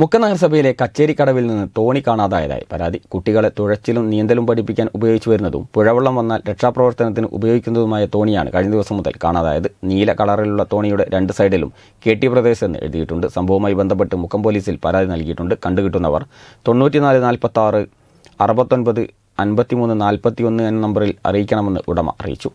മുക്ക നഗരസഭയിലെ കച്ചേരിക്കടവിൽ നിന്ന് തോണി കാണാതായതായി പരാതി കുട്ടികളെ തുഴച്ചിലും നീന്തലും പഠിപ്പിക്കാൻ ഉപയോഗിച്ചു വരുന്നതും പുഴവെള്ളം വന്നാൽ രക്ഷാപ്രവർത്തനത്തിന് ഉപയോഗിക്കുന്നതുമായ തോണിയാണ് കഴിഞ്ഞ ദിവസം മുതൽ കാണാതായത് നീല കളറിലുള്ള തോണിയുടെ രണ്ട് സൈഡിലും കെ ടി പ്രദേശ് എന്ന് എഴുതിയിട്ടുണ്ട് സംഭവവുമായി ബന്ധപ്പെട്ട് മുക്കം പോലീസിൽ പരാതി നൽകിയിട്ടുണ്ട് കണ്ടുകിട്ടുന്നവർ തൊണ്ണൂറ്റിനാല് നാൽപ്പത്തി ആറ് അറുപത്തൊൻപത് അൻപത്തിമൂന്ന് ഒന്ന് എന്ന നമ്പറിൽ അറിയിക്കണമെന്ന് ഉടമ അറിയിച്ചു